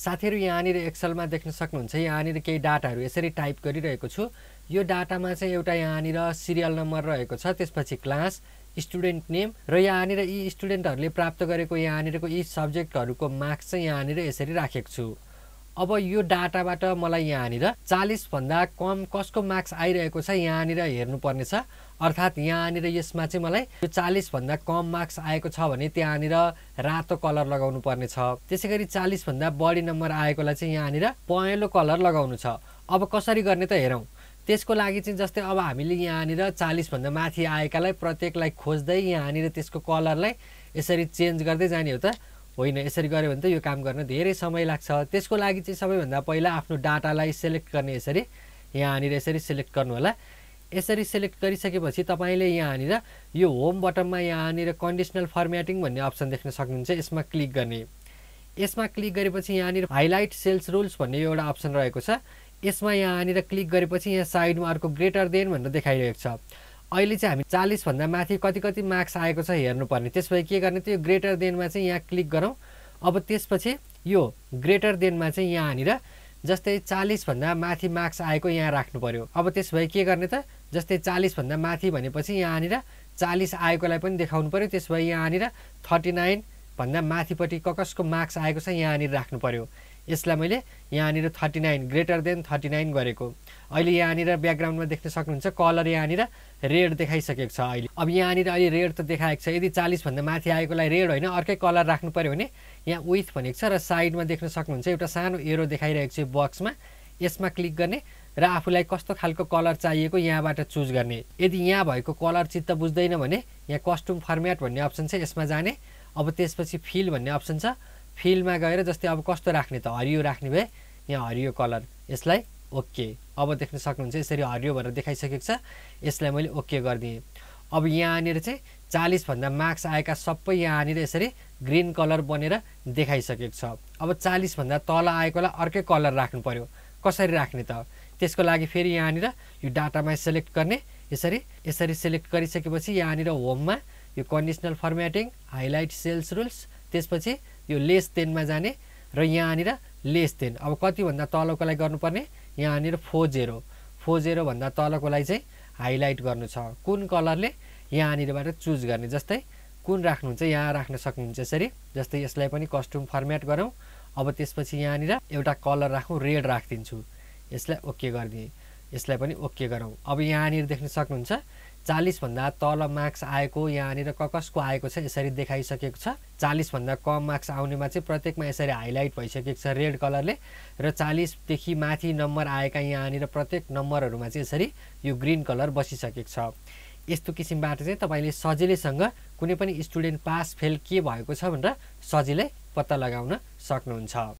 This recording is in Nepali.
साथीहरू यहाँनिर एक्सलमा देख्न सक्नुहुन्छ यहाँनिर केही डाटाहरू यसरी टाइप गरिरहेको छु यो डाटामा चाहिँ एउटा यहाँनिर सिरियल नम्बर रहेको छ त्यसपछि क्लास स्टुडेन्ट नेम र यहाँनिर यी स्टुडेन्टहरूले प्राप्त गरेको यहाँनिरको यी सब्जेक्टहरूको मार्क्स चाहिँ यहाँनिर यसरी राखेको छु अब यो डाटाबाट मलाई यहाँनिर चालिसभन्दा कम कसको मार्क्स आइरहेको छ यहाँनिर हेर्नुपर्नेछ अर्थात् यहाँनिर यसमा चाहिँ मलाई यो चालिसभन्दा कम मार्क्स आएको छ भने त्यहाँनिर रातो कलर लगाउनु पर्ने छ त्यसै गरी चालिसभन्दा बढी नम्बर आएकोलाई चाहिँ यहाँनिर पहेँलो कलर लगाउनु छ अब कसरी गर्ने त हेरौँ त्यसको लागि चाहिँ जस्तै अब हामीले यहाँनिर चालिसभन्दा माथि आएकालाई प्रत्येकलाई खोज्दै यहाँनिर त्यसको कलरलाई यसरी चेन्ज गर्दै जाने हो त होइन यसरी गऱ्यो भने त यो काम गर्न धेरै समय लाग्छ त्यसको लागि चाहिँ सबैभन्दा पहिला आफ्नो डाटालाई सेलेक्ट गर्ने यसरी यहाँनिर यसरी सेलेक्ट होला यसरी सेलेक्ट गरिसकेपछि तपाईँले यहाँनिर यो होम बटनमा यहाँनिर कन्डिसनल फर्मेटिङ भन्ने अप्सन देख्न सक्नुहुन्छ यसमा क्लिक गर्ने यसमा क्लिक गरेपछि यहाँनिर हाइलाइट सेल्स रुल्स भन्ने एउटा अप्सन रहेको छ यसमा यहाँनिर क्लिक गरेपछि यहाँ साइडमा अर्को ग्रेटर देन भनेर देखाइरहेको छ अहिले चाहिँ हामी चालिसभन्दा माथि कति कति मार्क्स आएको छ हेर्नुपर्ने त्यसपछि के गर्ने त यो ग्रेटर देनमा चाहिँ यहाँ क्लिक गरौँ अब त्यसपछि यो ग्रेटर देनमा चाहिँ यहाँनिर जस्तै चालिसभन्दा माथि मार्क्स आएको यहाँ राख्नु पऱ्यो अब भए के गर्ने त जस्तै चालिसभन्दा माथि भनेपछि यहाँनिर चालिस आएकोलाई पनि देखाउनु पऱ्यो त्यसो भए यहाँनिर थर्टी नाइनभन्दा माथिपट्टि कसको मार्क्स आएको छ यहाँनिर राख्नु पऱ्यो यसलाई मैले यहाँनिर thirty nine greater than thirty nine गरेको अहिले यहाँनिर ब्याकग्राउन्डमा देख्न सक्नुहुन्छ कलर यहाँनिर रेड देखाइसकेको छ अहिले अब यहाँनिर अहिले रेड त देखाएको छ यदि चालिसभन्दा माथि आएकोलाई रेड होइन अर्कै कलर राख्नु पऱ्यो भने यहाँ विथ भनेको छ र साइडमा देख्न सक्नुहुन्छ एउटा सानो एरो देखाइरहेको छ यो बक्समा यसमा क्लिक गर्ने र आफूलाई कस्तो खालको कलर चाहिएको यहाँबाट चुज गर्ने यदि यहाँ भएको कलर चित्त बुझ्दैन भने यहाँ कस्टुम फर्मेट भन्ने अप्सन छ यसमा जाने अब त्यसपछि फिल भन्ने अप्सन छ फिल्डमा गएर जस्तै अब कस्तो राख्ने त हरियो राख्ने भए यहाँ हरियो कलर यसलाई ओके अब देख्न सक्नुहुन्छ यसरी हरियो भनेर देखाइसकेको छ यसलाई मैले ओके गरिदिएँ अब यहाँनिर चाहिँ चालिसभन्दा मार्क्स आएका सबै यहाँनिर यसरी ग्रिन कलर बनेर देखाइसकेको छ अब चालिसभन्दा तल आएकोलाई अर्कै कलर राख्नु पऱ्यो कसरी राख्ने त त्यसको लागि फेरि यहाँनिर यो डाटामा सेलेक्ट गर्ने यसरी यसरी सेलेक्ट गरिसकेपछि यहाँनिर होममा यो conditional formatting highlight cells rules त्यसपछि यो लेस देनमा जाने र यहाँनिर लेस देन अब कतिभन्दा तलकोलाई गर्नुपर्ने यहाँनिर फोर जेरो फोर जेरोभन्दा तलकोलाई चाहिँ हाइलाइट गर्नु छ कुन कलरले यहाँनिरबाट चुज गर्ने जस्तै कुन राख्नुहुन्छ यहाँ राख्न सक्नुहुन्छ यसरी जस्तै यसलाई पनि कस्ट्युम फर्मेट गरौँ अब त्यसपछि यहाँनिर एउटा कलर राखौँ रेड राखिदिन्छु यसलाई ओके गरिदिएँ यसलाई पनि ओके गरौँ अब यहाँनिर देख्न सक्नुहुन्छ चालिसभन्दा तल मार्क्स आएको यहाँनिर ककसको आएको छ यसरी देखाइसकेको छ चालिसभन्दा कम मार्क्स आउनेमा चाहिँ प्रत्येकमा यसरी हाइलाइट भइसकेको छ रेड कलरले र चालिसदेखि माथि नम्बर आएका यहाँनिर प्रत्येक नम्बरहरूमा चाहिँ यसरी यो ग्रिन कलर बसिसकेको छ यस्तो किसिमबाट चाहिँ तपाईँले सजिलैसँग कुनै पनि स्टुडेन्ट पास फेल के भएको छ भनेर सजिलै पत्ता लगाउन सक्नुहुन्छ